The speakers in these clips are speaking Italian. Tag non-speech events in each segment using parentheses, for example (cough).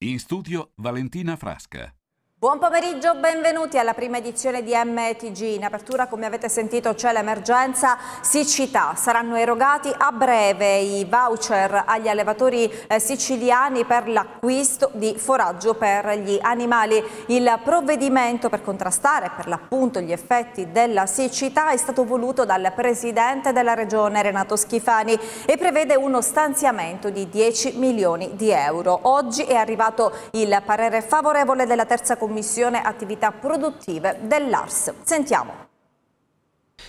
In studio Valentina Frasca. Buon pomeriggio, benvenuti alla prima edizione di MTG. In apertura, come avete sentito, c'è l'emergenza siccità. Saranno erogati a breve i voucher agli allevatori eh, siciliani per l'acquisto di foraggio per gli animali. Il provvedimento per contrastare per l'appunto gli effetti della siccità è stato voluto dal presidente della regione Renato Schifani e prevede uno stanziamento di 10 milioni di euro. Oggi è arrivato il parere favorevole della terza commissione Commissione Attività Produttive dell'ARS. Sentiamo.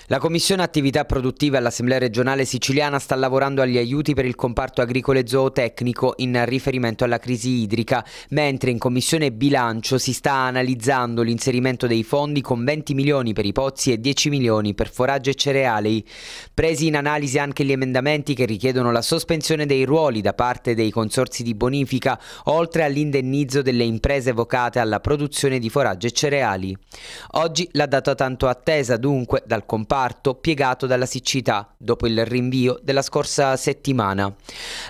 La Commissione Attività Produttive all'Assemblea regionale siciliana sta lavorando agli aiuti per il comparto agricolo e zootecnico in riferimento alla crisi idrica, mentre in Commissione Bilancio si sta analizzando l'inserimento dei fondi con 20 milioni per i pozzi e 10 milioni per foraggi e cereali. Presi in analisi anche gli emendamenti che richiedono la sospensione dei ruoli da parte dei consorsi di bonifica, oltre all'indennizzo delle imprese vocate alla produzione di foraggi e cereali. Oggi la data tanto attesa dunque dal Comitato comparto piegato dalla siccità dopo il rinvio della scorsa settimana.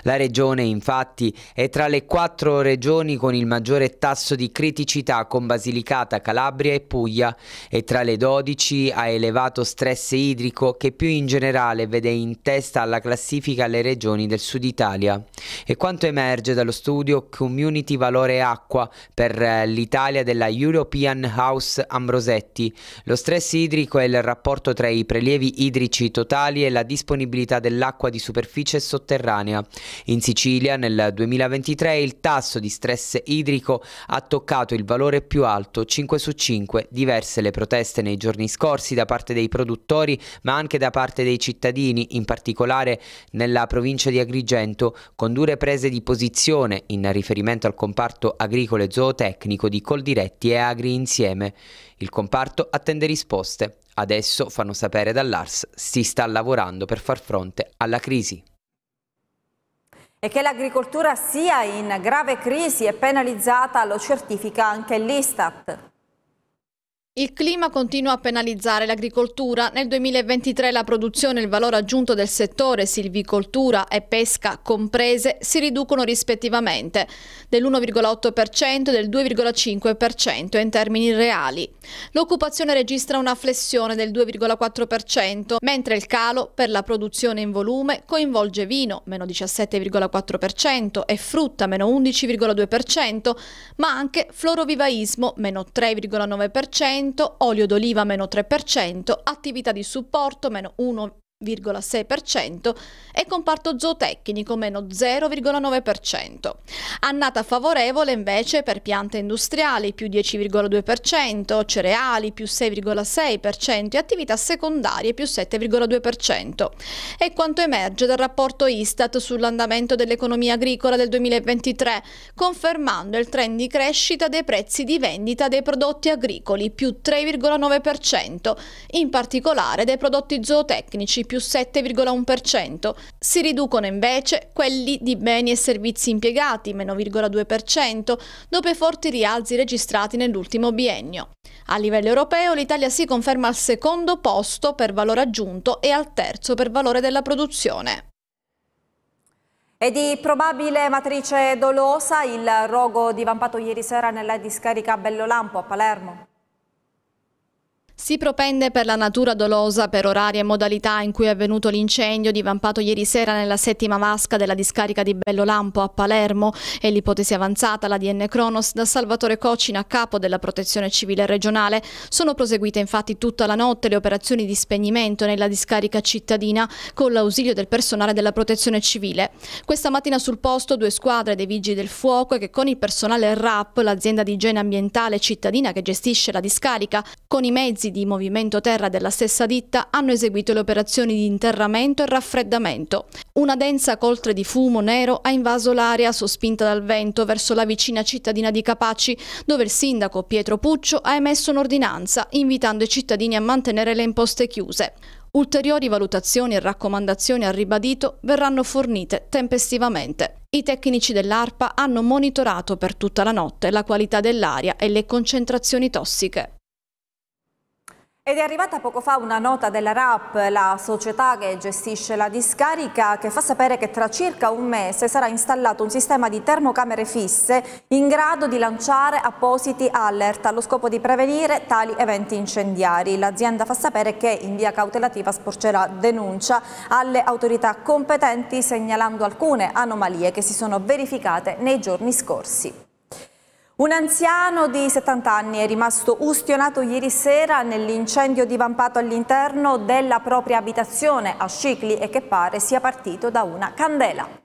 La regione infatti è tra le quattro regioni con il maggiore tasso di criticità con Basilicata, Calabria e Puglia e tra le 12 a elevato stress idrico che più in generale vede in testa alla classifica le regioni del sud Italia. E quanto emerge dallo studio Community Valore Acqua per eh, l'Italia della European House Ambrosetti, lo stress idrico è il rapporto tra tra i prelievi idrici totali e la disponibilità dell'acqua di superficie sotterranea. In Sicilia nel 2023 il tasso di stress idrico ha toccato il valore più alto, 5 su 5, diverse le proteste nei giorni scorsi da parte dei produttori ma anche da parte dei cittadini, in particolare nella provincia di Agrigento, con dure prese di posizione in riferimento al comparto agricolo e zootecnico di Coldiretti e Agri Insieme. Il comparto attende risposte. Adesso, fanno sapere dall'ARS, si sta lavorando per far fronte alla crisi. E che l'agricoltura sia in grave crisi e penalizzata lo certifica anche l'Istat. Il clima continua a penalizzare l'agricoltura. Nel 2023 la produzione e il valore aggiunto del settore silvicoltura e pesca comprese si riducono rispettivamente dell'1,8% e del 2,5% in termini reali. L'occupazione registra una flessione del 2,4%, mentre il calo per la produzione in volume coinvolge vino, meno 17,4%, e frutta, meno 11,2%, ma anche florovivaismo, meno 3,9%, olio d'oliva meno 3%, attività di supporto meno 1,5%. 0,6% e comparto zootecnico meno 0,9%. Annata favorevole invece per piante industriali più 10,2%, cereali più 6,6% e attività secondarie più 7,2%. È quanto emerge dal rapporto Istat sull'andamento dell'economia agricola del 2023, confermando il trend di crescita dei prezzi di vendita dei prodotti agricoli più 3,9%, in particolare dei prodotti zootecnici più 7,1%. Si riducono invece quelli di beni e servizi impiegati, meno 0,2%, dopo i forti rialzi registrati nell'ultimo biennio. A livello europeo l'Italia si conferma al secondo posto per valore aggiunto e al terzo per valore della produzione. È di probabile matrice dolosa il rogo divampato ieri sera nella discarica Bellolampo a Palermo. Si propende per la natura dolosa per orari e modalità in cui è avvenuto l'incendio divampato ieri sera nella settima vasca della discarica di Bellolampo a Palermo e l'ipotesi avanzata, la DN Cronos, da Salvatore Cocina, capo della protezione civile regionale. Sono proseguite infatti tutta la notte le operazioni di spegnimento nella discarica cittadina con l'ausilio del personale della protezione civile. Questa mattina sul posto due squadre dei vigili del fuoco che con il personale RAP, l'azienda di igiene ambientale cittadina che gestisce la discarica, con i mezzi di Movimento Terra della stessa ditta hanno eseguito le operazioni di interramento e raffreddamento. Una densa coltre di fumo nero ha invaso l'area sospinta dal vento verso la vicina cittadina di Capaci, dove il sindaco Pietro Puccio ha emesso un'ordinanza invitando i cittadini a mantenere le imposte chiuse. Ulteriori valutazioni e raccomandazioni al ribadito verranno fornite tempestivamente. I tecnici dell'ARPA hanno monitorato per tutta la notte la qualità dell'aria e le concentrazioni tossiche. Ed è arrivata poco fa una nota della RAP, la società che gestisce la discarica, che fa sapere che tra circa un mese sarà installato un sistema di termocamere fisse in grado di lanciare appositi alert allo scopo di prevenire tali eventi incendiari. L'azienda fa sapere che in via cautelativa sporcerà denuncia alle autorità competenti segnalando alcune anomalie che si sono verificate nei giorni scorsi. Un anziano di 70 anni è rimasto ustionato ieri sera nell'incendio divampato all'interno della propria abitazione a Scicli e che pare sia partito da una candela.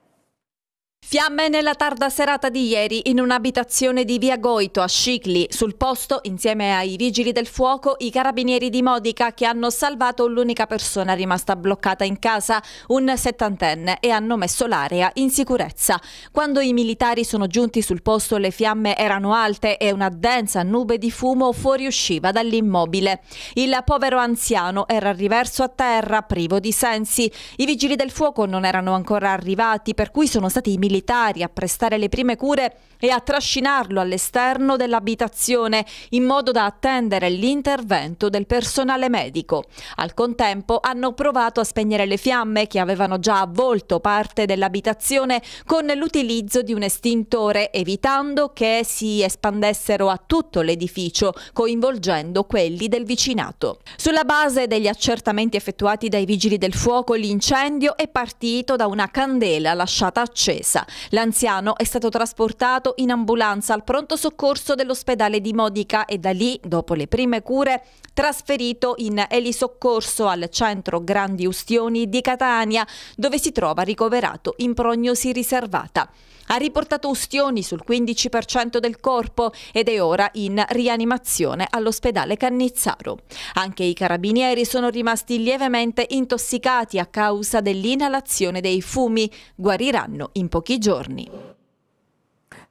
Fiamme nella tarda serata di ieri in un'abitazione di via Goito a Scicli. Sul posto, insieme ai vigili del fuoco, i carabinieri di Modica che hanno salvato l'unica persona rimasta bloccata in casa, un settantenne, e hanno messo l'area in sicurezza. Quando i militari sono giunti sul posto le fiamme erano alte e una densa nube di fumo fuoriusciva dall'immobile. Il povero anziano era riverso a terra, privo di sensi. I vigili del fuoco non erano ancora arrivati, per cui sono stati i militari militari a prestare le prime cure e a trascinarlo all'esterno dell'abitazione in modo da attendere l'intervento del personale medico. Al contempo hanno provato a spegnere le fiamme che avevano già avvolto parte dell'abitazione con l'utilizzo di un estintore evitando che si espandessero a tutto l'edificio coinvolgendo quelli del vicinato. Sulla base degli accertamenti effettuati dai vigili del fuoco l'incendio è partito da una candela lasciata accesa. L'anziano è stato trasportato in ambulanza al pronto soccorso dell'ospedale di Modica e da lì, dopo le prime cure, trasferito in elisoccorso al centro Grandi Ustioni di Catania, dove si trova ricoverato in prognosi riservata. Ha riportato ustioni sul 15% del corpo ed è ora in rianimazione all'ospedale Cannizzaro. Anche i carabinieri sono rimasti lievemente intossicati a causa dell'inalazione dei fumi. Guariranno in pochi giorni.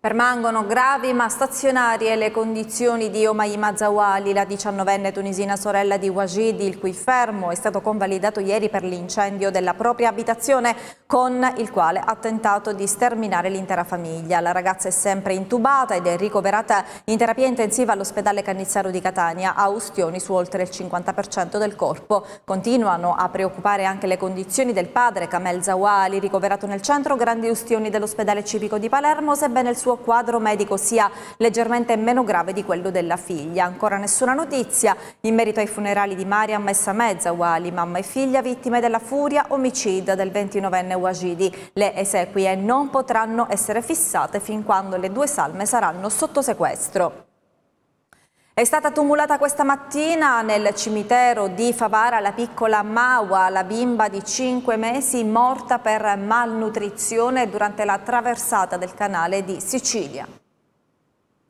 Permangono gravi ma stazionarie le condizioni di Omaima Zawali, la diciannovenne tunisina sorella di Wajidi, il cui fermo è stato convalidato ieri per l'incendio della propria abitazione con il quale ha tentato di sterminare l'intera famiglia. La ragazza è sempre intubata ed è ricoverata in terapia intensiva all'ospedale Cannizzaro di Catania a ustioni su oltre il 50% del corpo. Continuano a preoccupare anche le condizioni del padre Kamel Zawali, ricoverato nel centro grandi ustioni dell'ospedale civico di Palermo, sebbene il suo suo quadro medico sia leggermente meno grave di quello della figlia. Ancora nessuna notizia in merito ai funerali di Mariam e Samed Wali, mamma e figlia vittime della furia omicida del 29enne Wajidi. Le esequie non potranno essere fissate fin quando le due salme saranno sotto sequestro. È stata tumulata questa mattina nel cimitero di Favara la piccola Maua, la bimba di 5 mesi morta per malnutrizione durante la traversata del canale di Sicilia.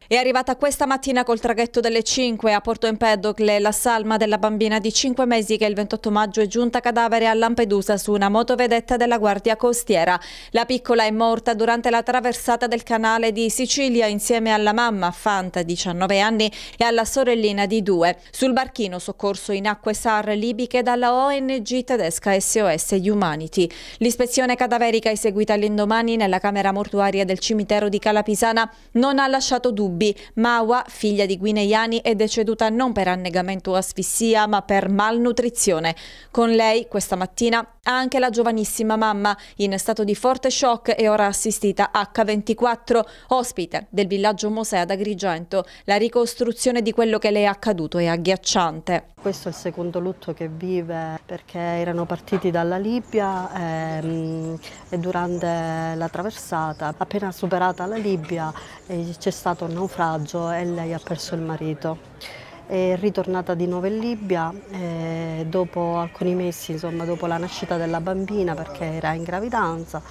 È arrivata questa mattina col traghetto delle 5 a Porto Empedocle la salma della bambina di 5 mesi che il 28 maggio è giunta cadavere a Lampedusa su una motovedetta della Guardia Costiera. La piccola è morta durante la traversata del canale di Sicilia insieme alla mamma Fanta, 19 anni, e alla sorellina di 2, sul barchino soccorso in acque SAR libiche dalla ONG tedesca SOS Humanity. L'ispezione cadaverica eseguita all'indomani nella camera mortuaria del cimitero di Calapisana non ha lasciato dubbi dubbi. Mawa, figlia di guineiani, è deceduta non per annegamento o asfissia, ma per malnutrizione. Con lei, questa mattina, ha anche la giovanissima mamma, in stato di forte shock e ora assistita H24, ospite del villaggio Mosè ad Agrigento. La ricostruzione di quello che le è accaduto è agghiacciante questo è il secondo lutto che vive perché erano partiti dalla Libia e, ehm, e durante la traversata, appena superata la Libia, eh, c'è stato un naufragio e lei ha perso il marito è ritornata di nuovo in Libia eh, dopo alcuni mesi, insomma, dopo la nascita della bambina perché era in gravidanza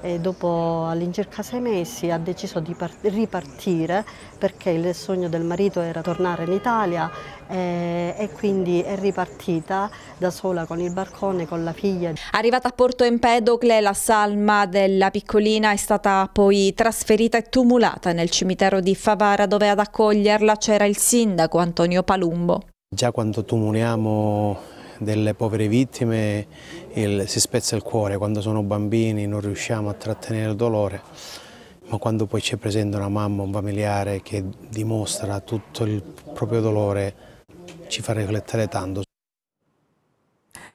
e dopo all'incirca sei mesi ha deciso di ripartire perché il sogno del marito era tornare in Italia eh, e quindi è ripartita da sola con il barcone, con la figlia. Arrivata a Porto Empedocle la salma della piccolina è stata poi trasferita e tumulata nel cimitero di Favara dove ad accoglierla c'era il sindaco Antonio Antonio Palumbo. Già quando tumuliamo delle povere vittime il, si spezza il cuore, quando sono bambini non riusciamo a trattenere il dolore, ma quando poi c'è presente una mamma, un familiare che dimostra tutto il proprio dolore ci fa riflettere tanto.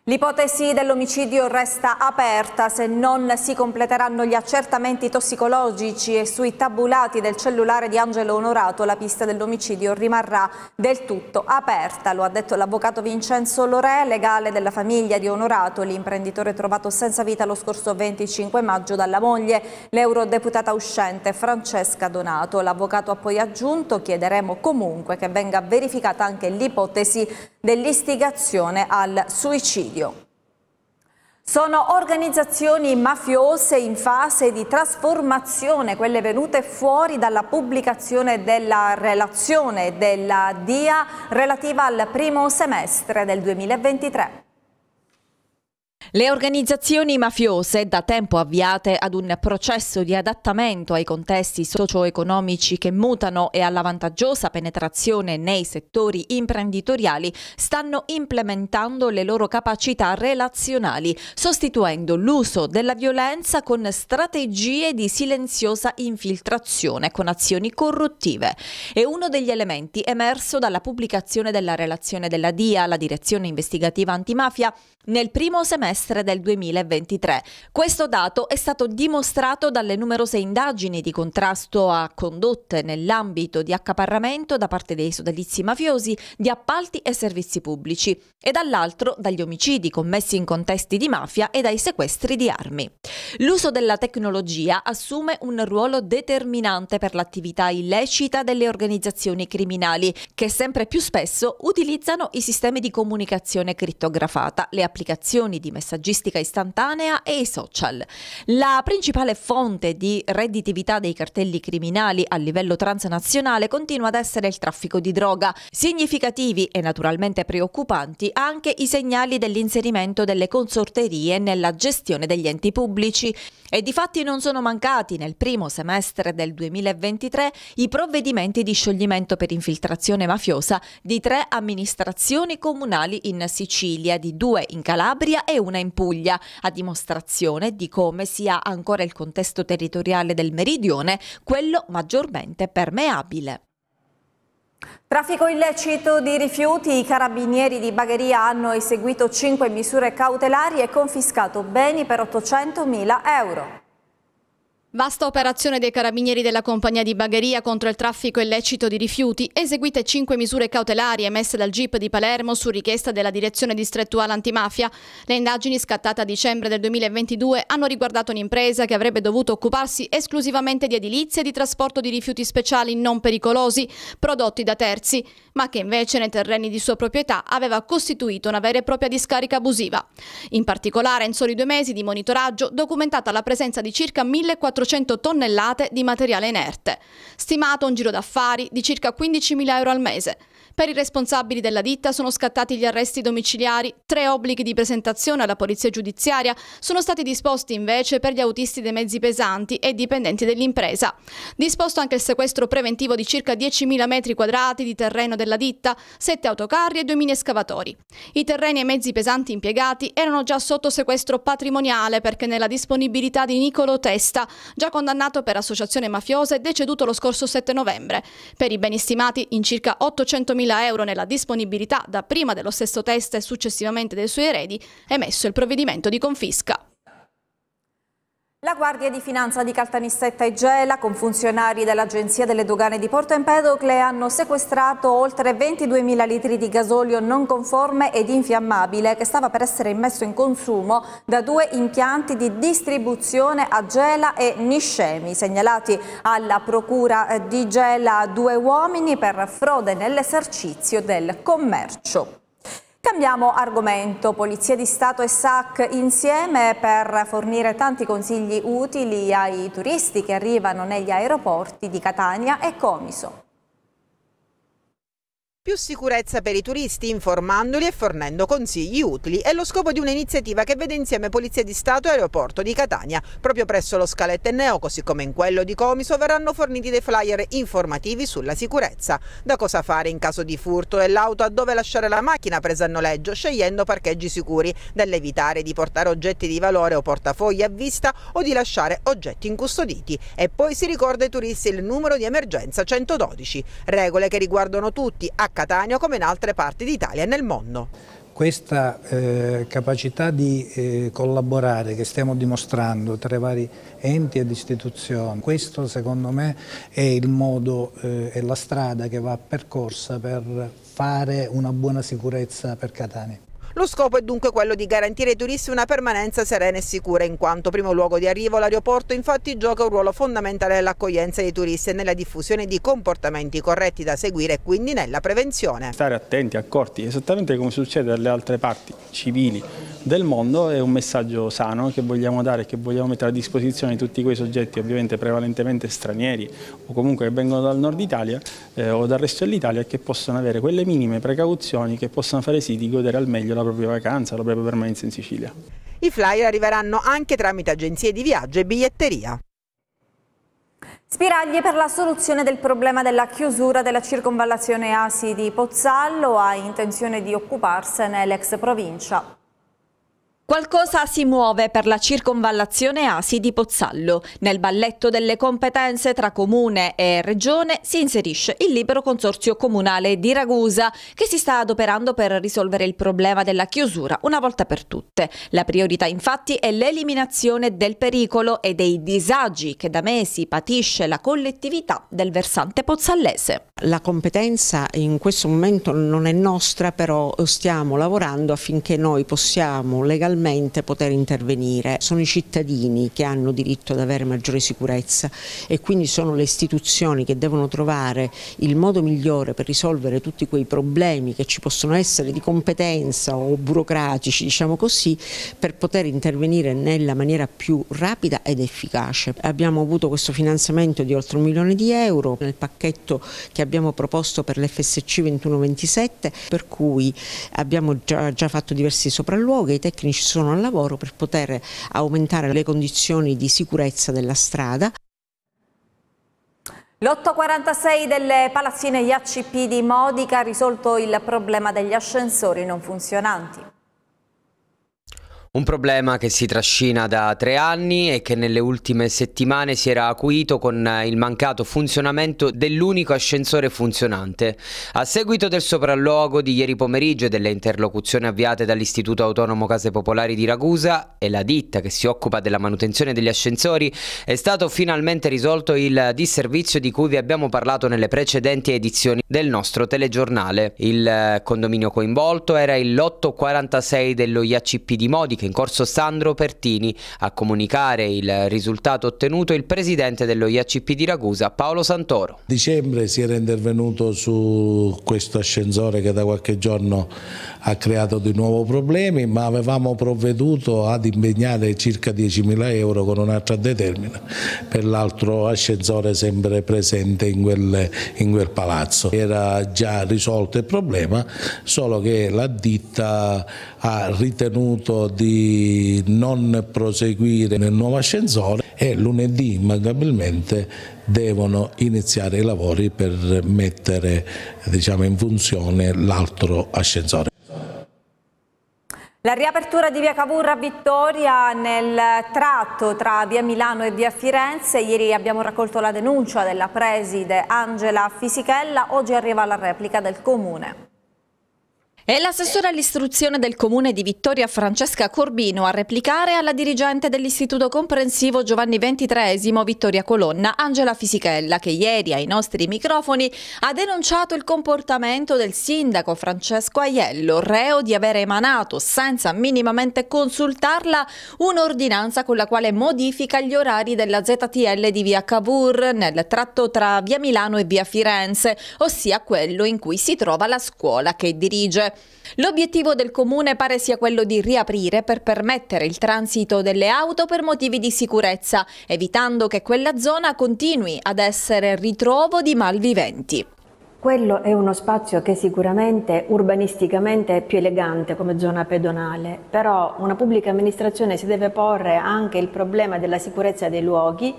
L'ipotesi dell'omicidio resta aperta se non si completeranno gli accertamenti tossicologici e sui tabulati del cellulare di Angelo Onorato la pista dell'omicidio rimarrà del tutto aperta, lo ha detto l'avvocato Vincenzo Lorè, legale della famiglia di Onorato, l'imprenditore trovato senza vita lo scorso 25 maggio dalla moglie, l'eurodeputata uscente Francesca Donato. L'avvocato ha poi aggiunto chiederemo comunque che venga verificata anche l'ipotesi dell'istigazione al suicidio omicidio. Sono organizzazioni mafiose in fase di trasformazione, quelle venute fuori dalla pubblicazione della relazione della DIA relativa al primo semestre del 2023. Le organizzazioni mafiose da tempo avviate ad un processo di adattamento ai contesti socio-economici che mutano e alla vantaggiosa penetrazione nei settori imprenditoriali stanno implementando le loro capacità relazionali, sostituendo l'uso della violenza con strategie di silenziosa infiltrazione con azioni corruttive. È uno degli elementi emerso dalla pubblicazione della relazione della DIA, la Direzione Investigativa Antimafia, nel primo semestre trimestre del 2023. Questo dato è stato dimostrato dalle numerose indagini di contrasto a condotte nell'ambito di accaparramento da parte dei sodalizi mafiosi di appalti e servizi pubblici e dall'altro dagli omicidi commessi in contesti di mafia e dai sequestri di armi. L'uso della tecnologia assume un ruolo determinante per l'attività illecita delle organizzazioni criminali che sempre più spesso utilizzano i sistemi di comunicazione crittografata, le applicazioni di messaggistica istantanea e i social. La principale fonte di redditività dei cartelli criminali a livello transnazionale continua ad essere il traffico di droga. Significativi e naturalmente preoccupanti anche i segnali dell'inserimento delle consorterie nella gestione degli enti pubblici. E di fatti non sono mancati nel primo semestre del 2023 i provvedimenti di scioglimento per infiltrazione mafiosa di tre amministrazioni comunali in Sicilia, di due in Calabria e una in Puglia, a dimostrazione di come sia ancora il contesto territoriale del meridione quello maggiormente permeabile. Traffico illecito di rifiuti, i carabinieri di Bagheria hanno eseguito 5 misure cautelari e confiscato beni per 800.000 euro. Vasta operazione dei carabinieri della compagnia di Bagheria contro il traffico illecito di rifiuti, eseguite cinque misure cautelari emesse dal GIP di Palermo su richiesta della direzione distrettuale antimafia. Le indagini scattate a dicembre del 2022 hanno riguardato un'impresa che avrebbe dovuto occuparsi esclusivamente di edilizia e di trasporto di rifiuti speciali non pericolosi prodotti da terzi ma che invece nei terreni di sua proprietà aveva costituito una vera e propria discarica abusiva. In particolare, in soli due mesi di monitoraggio, documentata la presenza di circa 1.400 tonnellate di materiale inerte, stimato un giro d'affari di circa 15.000 euro al mese. Per i responsabili della ditta sono scattati gli arresti domiciliari, tre obblighi di presentazione alla polizia giudiziaria sono stati disposti invece per gli autisti dei mezzi pesanti e dipendenti dell'impresa. Disposto anche il sequestro preventivo di circa 10.000 metri quadrati di terreno della ditta, sette autocarri e due mini escavatori. I terreni e mezzi pesanti impiegati erano già sotto sequestro patrimoniale perché nella disponibilità di Nicolo Testa, già condannato per associazione mafiosa e deceduto lo scorso 7 novembre. Per i beni stimati in circa 800.000 euro nella disponibilità da prima dello stesso test e successivamente dei suoi eredi, emesso il provvedimento di confisca. La Guardia di Finanza di Caltanissetta e Gela, con funzionari dell'Agenzia delle Dogane di Porto Empedocle, hanno sequestrato oltre 22.000 litri di gasolio non conforme ed infiammabile che stava per essere immesso in consumo da due impianti di distribuzione a Gela e Niscemi. Segnalati alla Procura di Gela due uomini per frode nell'esercizio del commercio. Cambiamo argomento, Polizia di Stato e SAC insieme per fornire tanti consigli utili ai turisti che arrivano negli aeroporti di Catania e Comiso più sicurezza per i turisti informandoli e fornendo consigli utili. È lo scopo di un'iniziativa che vede insieme Polizia di Stato e Aeroporto di Catania. Proprio presso lo Scalette Neo, così come in quello di Comiso, verranno forniti dei flyer informativi sulla sicurezza. Da cosa fare in caso di furto dell'auto a dove lasciare la macchina presa a noleggio, scegliendo parcheggi sicuri, dall'evitare di portare oggetti di valore o portafogli a vista o di lasciare oggetti incustoditi. E poi si ricorda ai turisti il numero di emergenza 112, regole che riguardano tutti, a Catania come in altre parti d'Italia e nel mondo. Questa eh, capacità di eh, collaborare che stiamo dimostrando tra i vari enti ed istituzioni, questo secondo me è il modo, eh, è la strada che va percorsa per fare una buona sicurezza per Catania. Lo scopo è dunque quello di garantire ai turisti una permanenza serena e sicura, in quanto primo luogo di arrivo l'aeroporto infatti gioca un ruolo fondamentale nell'accoglienza dei turisti e nella diffusione di comportamenti corretti da seguire e quindi nella prevenzione. Stare attenti, accorti, esattamente come succede dalle altre parti civili del mondo è un messaggio sano che vogliamo dare, e che vogliamo mettere a disposizione di tutti quei soggetti ovviamente prevalentemente stranieri o comunque che vengono dal nord Italia eh, o dal resto dell'Italia che possono avere quelle minime precauzioni che possono fare sì di godere al meglio la propria vacanza, la propria permanenza in Sicilia. I flyer arriveranno anche tramite agenzie di viaggio e biglietteria. Spiragli per la soluzione del problema della chiusura della circonvallazione Asi di Pozzallo ha intenzione di occuparsene l'ex provincia. Qualcosa si muove per la circonvallazione Asi di Pozzallo. Nel balletto delle competenze tra comune e regione si inserisce il libero consorzio comunale di Ragusa che si sta adoperando per risolvere il problema della chiusura una volta per tutte. La priorità infatti è l'eliminazione del pericolo e dei disagi che da mesi patisce la collettività del versante pozzallese. La competenza in questo momento non è nostra però stiamo lavorando affinché noi possiamo legalmente finalmente poter intervenire. Sono i cittadini che hanno diritto ad avere maggiore sicurezza e quindi sono le istituzioni che devono trovare il modo migliore per risolvere tutti quei problemi che ci possono essere di competenza o burocratici, diciamo così, per poter intervenire nella maniera più rapida ed efficace. Abbiamo avuto questo finanziamento di oltre un milione di euro nel pacchetto che abbiamo proposto per l'FSC 2127, per cui abbiamo già, già fatto diversi sopralluoghi, i tecnici sono al lavoro per poter aumentare le condizioni di sicurezza della strada. L'846 delle palazzine IACP di Modica ha risolto il problema degli ascensori non funzionanti. Un problema che si trascina da tre anni e che nelle ultime settimane si era acuito con eh, il mancato funzionamento dell'unico ascensore funzionante. A seguito del sopralluogo di ieri pomeriggio e delle interlocuzioni avviate dall'Istituto Autonomo Case Popolari di Ragusa e la ditta che si occupa della manutenzione degli ascensori, è stato finalmente risolto il disservizio di cui vi abbiamo parlato nelle precedenti edizioni del nostro telegiornale. Il eh, condominio coinvolto era il lotto 46 dello IACP di Modi Idrauliche in corso Sandro Pertini. A comunicare il risultato ottenuto il presidente dello IACP di Ragusa Paolo Santoro. A dicembre si era intervenuto su questo ascensore che da qualche giorno ha creato di nuovo problemi ma avevamo provveduto ad impegnare circa 10.000 euro con un'altra determina per l'altro ascensore sempre presente in quel, in quel palazzo. Era già risolto il problema solo che la ditta ha ritenuto di non proseguire nel nuovo ascensore e lunedì immagabilmente devono iniziare i lavori per mettere diciamo, in funzione l'altro ascensore. La riapertura di via Cavour a Vittoria nel tratto tra via Milano e via Firenze. Ieri abbiamo raccolto la denuncia della preside Angela Fisichella, oggi arriva la replica del comune. È l'assessore all'istruzione del comune di Vittoria Francesca Corbino a replicare alla dirigente dell'istituto comprensivo Giovanni XXIII Vittoria Colonna Angela Fisichella che ieri ai nostri microfoni ha denunciato il comportamento del sindaco Francesco Aiello reo di aver emanato senza minimamente consultarla un'ordinanza con la quale modifica gli orari della ZTL di via Cavour nel tratto tra via Milano e via Firenze ossia quello in cui si trova la scuola che dirige. L'obiettivo del comune pare sia quello di riaprire per permettere il transito delle auto per motivi di sicurezza, evitando che quella zona continui ad essere ritrovo di malviventi. Quello è uno spazio che sicuramente urbanisticamente è più elegante come zona pedonale, però una pubblica amministrazione si deve porre anche il problema della sicurezza dei luoghi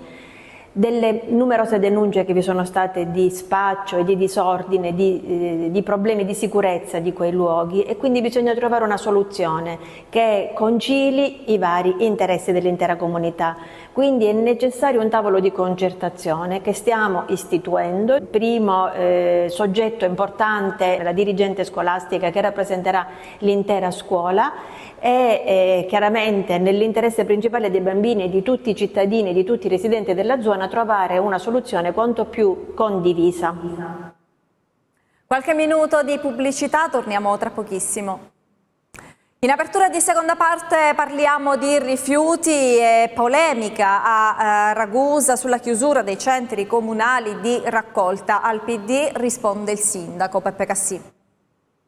delle numerose denunce che vi sono state di spaccio e di disordine, di, eh, di, problemi di sicurezza di quei luoghi e quindi bisogna trovare una soluzione che concili i vari interessi dell'intera comunità. Quindi è necessario un tavolo di concertazione che stiamo istituendo. Il primo eh, soggetto importante è la dirigente scolastica che rappresenterà l'intera scuola e eh, chiaramente nell'interesse principale dei bambini e di tutti i cittadini, di tutti i residenti della zona bisogna trovare una soluzione quanto più condivisa. Qualche minuto di pubblicità, torniamo tra pochissimo. In apertura di seconda parte parliamo di rifiuti e polemica a eh, Ragusa sulla chiusura dei centri comunali di raccolta. Al PD risponde il sindaco Peppe Cassini.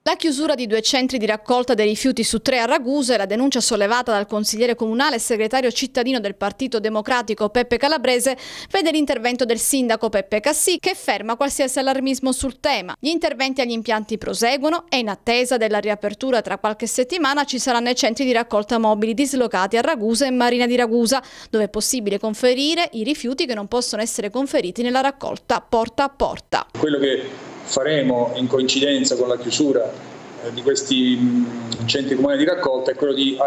La chiusura di due centri di raccolta dei rifiuti su tre a Ragusa e la denuncia sollevata dal consigliere comunale e segretario cittadino del Partito Democratico Peppe Calabrese vede l'intervento del sindaco Peppe Cassì che ferma qualsiasi allarmismo sul tema. Gli interventi agli impianti proseguono e in attesa della riapertura tra qualche settimana ci saranno i centri di raccolta mobili dislocati a Ragusa e Marina di Ragusa dove è possibile conferire i rifiuti che non possono essere conferiti nella raccolta porta a porta. Quello che faremo in coincidenza con la chiusura eh, di questi mm, centri comunali di raccolta è quello di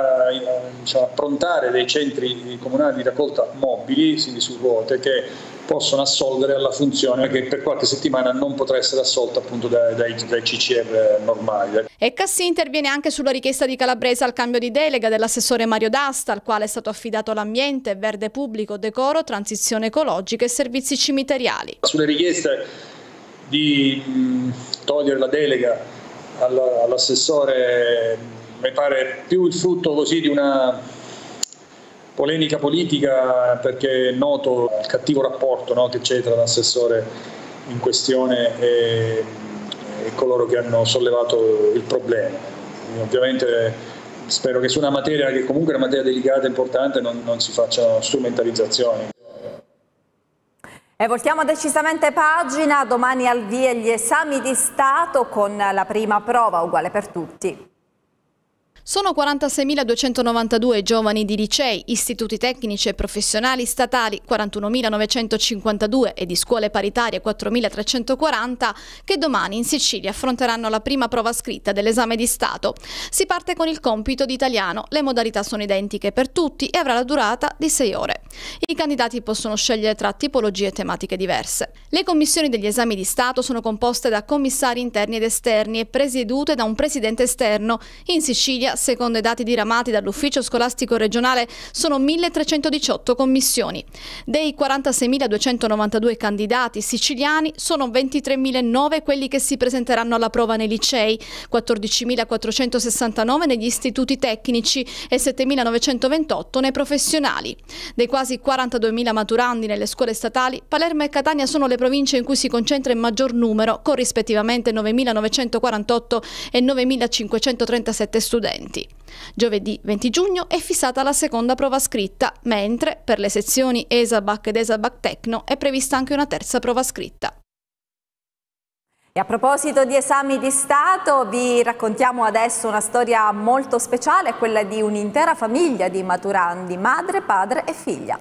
diciamo, approntare dei centri comunali di raccolta mobili, quindi su ruote, che possono assolvere alla funzione che per qualche settimana non potrà essere assolta appunto dai, dai, dai CCR normali. E Cassi interviene anche sulla richiesta di Calabresa al cambio di delega dell'assessore Mario D'Asta, al quale è stato affidato l'ambiente, verde pubblico, decoro, transizione ecologica e servizi cimiteriali. Sulle richieste di mh, togliere la delega all'assessore mi pare più il frutto così di una polemica politica perché è noto il cattivo rapporto no, che c'è tra l'assessore in questione e, e coloro che hanno sollevato il problema. Quindi ovviamente spero che su una materia che comunque è una materia delicata e importante non, non si facciano strumentalizzazioni. E voltiamo decisamente pagina, domani al via gli esami di Stato con la prima prova uguale per tutti. Sono 46.292 giovani di licei, istituti tecnici e professionali statali, 41.952 e di scuole paritarie 4.340 che domani in Sicilia affronteranno la prima prova scritta dell'esame di Stato. Si parte con il compito di italiano, le modalità sono identiche per tutti e avrà la durata di 6 ore. I candidati possono scegliere tra tipologie e tematiche diverse. Le commissioni degli esami di Stato sono composte da commissari interni ed esterni e presiedute da un presidente esterno. In Sicilia secondo i dati diramati dall'Ufficio Scolastico Regionale, sono 1.318 commissioni. Dei 46.292 candidati siciliani sono 23.009 quelli che si presenteranno alla prova nei licei, 14.469 negli istituti tecnici e 7.928 nei professionali. Dei quasi 42.000 maturandi nelle scuole statali, Palermo e Catania sono le province in cui si concentra il maggior numero, con rispettivamente 9.948 e 9.537 studenti docenti. Giovedì 20 giugno è fissata la seconda prova scritta, mentre per le sezioni ESABAC ed ESABAC Tecno è prevista anche una terza prova scritta. E a proposito di esami di Stato, vi raccontiamo adesso una storia molto speciale, quella di un'intera famiglia di maturandi, madre, padre e figlia.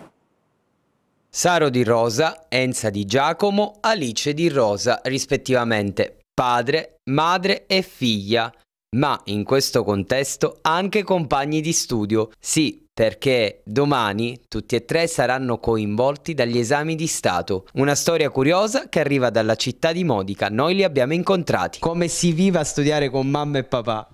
Saro di Rosa, Enza di Giacomo, Alice di Rosa, rispettivamente padre, madre e figlia, ma in questo contesto anche compagni di studio. Sì, perché domani tutti e tre saranno coinvolti dagli esami di Stato. Una storia curiosa che arriva dalla città di Modica, noi li abbiamo incontrati. Come si viva a studiare con mamma e papà?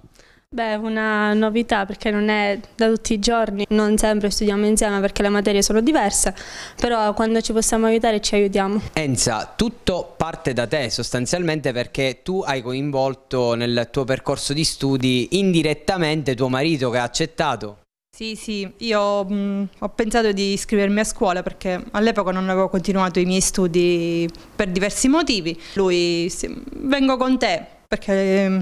Beh, una novità perché non è da tutti i giorni, non sempre studiamo insieme perché le materie sono diverse, però quando ci possiamo aiutare ci aiutiamo. Enza, tutto parte da te sostanzialmente perché tu hai coinvolto nel tuo percorso di studi indirettamente tuo marito che ha accettato. Sì, sì, io mh, mm, ho pensato di iscrivermi a scuola perché all'epoca non avevo continuato i miei studi per diversi motivi. Lui, sì, vengo con te perché... Mm,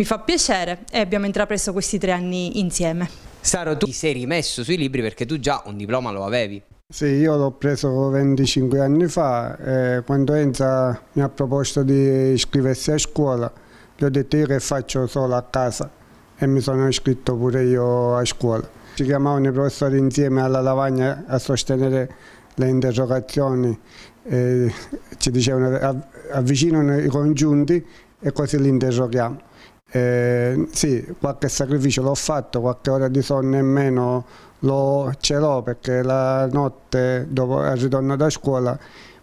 mi fa piacere e abbiamo intrapreso questi tre anni insieme. Saro, tu ti sei rimesso sui libri perché tu già un diploma lo avevi. Sì, io l'ho preso 25 anni fa e quando Enza mi ha proposto di iscriversi a scuola, gli ho detto io che faccio solo a casa e mi sono iscritto pure io a scuola. Ci chiamavano i professori insieme alla lavagna a sostenere le interrogazioni, ci dicevano avvicinano i congiunti e così li interroghiamo. Eh, sì, qualche sacrificio l'ho fatto, qualche ora di sonno in meno lo ce l'ho perché la notte dopo il ritorno da scuola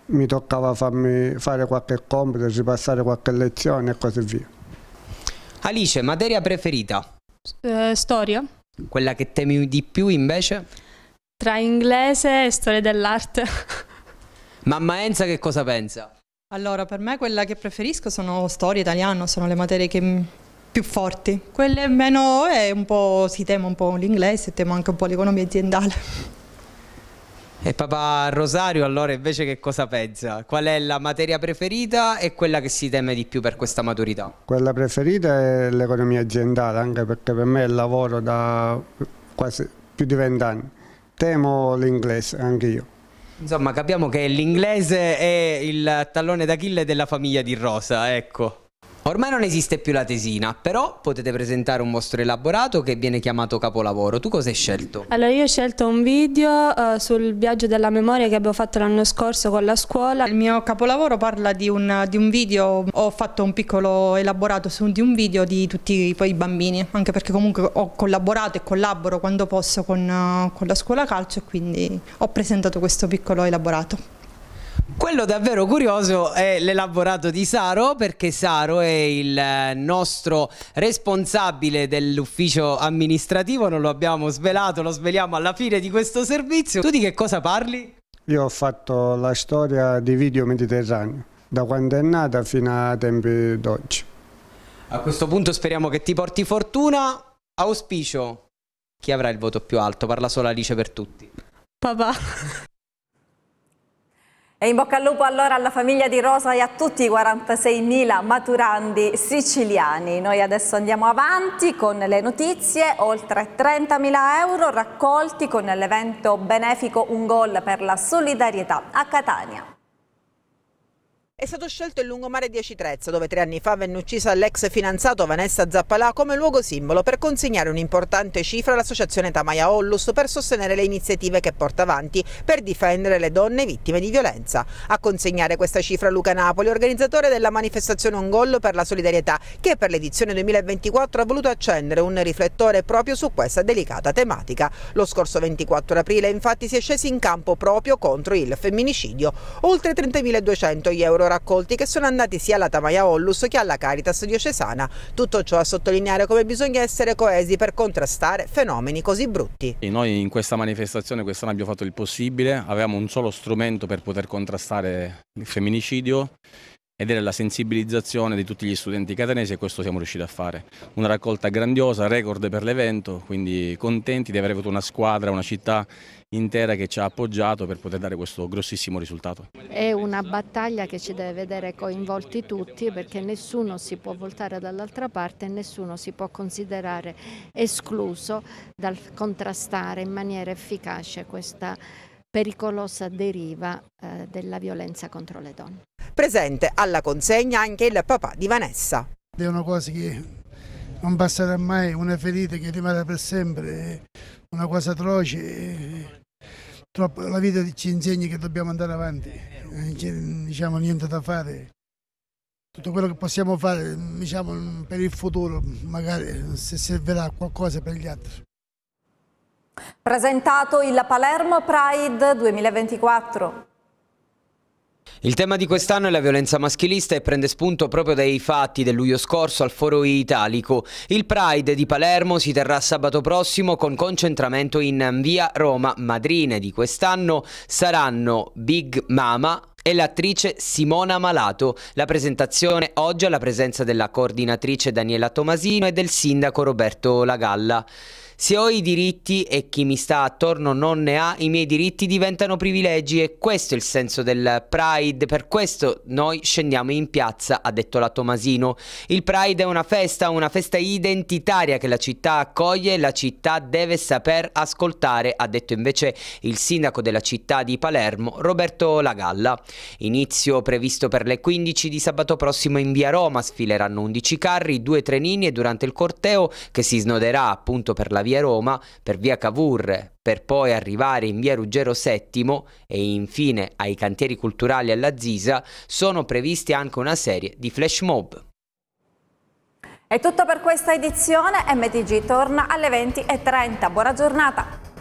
mi toccava farmi fare qualche compito, ripassare qualche lezione e così via. Alice, materia preferita? Eh, storia. Quella che temi di più invece? Tra inglese e storia dell'arte. (laughs) Mamma Enza che cosa pensa? Allora, per me quella che preferisco sono storia italiana, sono le materie che più forti, quelle meno è un po', si tema un po' l'inglese, tema anche un po' l'economia aziendale. E papà Rosario allora invece che cosa pensa? Qual è la materia preferita e quella che si teme di più per questa maturità? Quella preferita è l'economia aziendale, anche perché per me è il lavoro da quasi più di vent'anni. Temo l'inglese, anche io. Insomma, capiamo che l'inglese è il tallone d'Achille della famiglia di Rosa, ecco. Ormai non esiste più la tesina, però potete presentare un vostro elaborato che viene chiamato capolavoro. Tu cosa hai scelto? Allora io ho scelto un video uh, sul viaggio della memoria che abbiamo fatto l'anno scorso con la scuola. Il mio capolavoro parla di un, di un video, ho fatto un piccolo elaborato su, di un video di tutti poi, i bambini, anche perché comunque ho collaborato e collaboro quando posso con, uh, con la scuola calcio e quindi ho presentato questo piccolo elaborato. Quello davvero curioso è l'elaborato di Saro perché Saro è il eh, nostro responsabile dell'ufficio amministrativo, non lo abbiamo svelato, lo sveliamo alla fine di questo servizio. Tu di che cosa parli? Io ho fatto la storia di video mediterraneo, da quando è nata fino a tempi d'oggi. A questo punto speriamo che ti porti fortuna, auspicio chi avrà il voto più alto, parla solo Alice per tutti. Papà. E in bocca al lupo allora alla famiglia di Rosa e a tutti i 46.000 maturandi siciliani. Noi adesso andiamo avanti con le notizie, oltre 30.000 euro raccolti con l'evento benefico Un Gol per la solidarietà a Catania. È stato scelto il lungomare di Trezza, dove tre anni fa venne uccisa l'ex fidanzato Vanessa Zappalà come luogo simbolo per consegnare un'importante cifra all'associazione Tamaya Ollus per sostenere le iniziative che porta avanti per difendere le donne vittime di violenza. A consegnare questa cifra Luca Napoli, organizzatore della manifestazione Un Gollo per la solidarietà, che per l'edizione 2024 ha voluto accendere un riflettore proprio su questa delicata tematica. Lo scorso 24 aprile infatti si è scesi in campo proprio contro il femminicidio. Oltre 30.200 euro raccolti che sono andati sia alla Tamaia Ollus che alla Caritas diocesana. Tutto ciò a sottolineare come bisogna essere coesi per contrastare fenomeni così brutti. E noi in questa manifestazione quest'anno abbiamo fatto il possibile, avevamo un solo strumento per poter contrastare il femminicidio ed era la sensibilizzazione di tutti gli studenti catanesi e questo siamo riusciti a fare. Una raccolta grandiosa, record per l'evento, quindi contenti di aver avuto una squadra, una città intera che ci ha appoggiato per poter dare questo grossissimo risultato. È una battaglia che ci deve vedere coinvolti tutti perché nessuno si può voltare dall'altra parte e nessuno si può considerare escluso dal contrastare in maniera efficace questa pericolosa deriva eh, della violenza contro le donne. Presente alla consegna anche il papà di Vanessa. È una cosa che non passerà mai, una ferita che rimarrà per sempre una cosa atroce. Troppo, la vita ci insegna che dobbiamo andare avanti, eh, diciamo niente da fare. Tutto quello che possiamo fare diciamo, per il futuro, magari se servirà qualcosa per gli altri. Presentato il Palermo Pride 2024. Il tema di quest'anno è la violenza maschilista e prende spunto proprio dai fatti del luglio scorso al Foro Italico. Il Pride di Palermo si terrà sabato prossimo con concentramento in via Roma. Madrine di quest'anno saranno Big Mama, e l'attrice Simona Malato. La presentazione oggi alla presenza della coordinatrice Daniela Tomasino e del sindaco Roberto Lagalla. Se ho i diritti e chi mi sta attorno non ne ha, i miei diritti diventano privilegi e questo è il senso del Pride. Per questo noi scendiamo in piazza, ha detto la Tomasino. Il Pride è una festa, una festa identitaria che la città accoglie e la città deve saper ascoltare, ha detto invece il sindaco della città di Palermo, Roberto Lagalla. Inizio previsto per le 15 di sabato prossimo in via Roma, sfileranno 11 carri, due trenini e durante il corteo che si snoderà appunto per la via Roma, per via Cavour, per poi arrivare in via Ruggero VII e infine ai cantieri culturali alla Zisa, sono previsti anche una serie di flash mob. È tutto per questa edizione, MTG torna alle 20.30, buona giornata!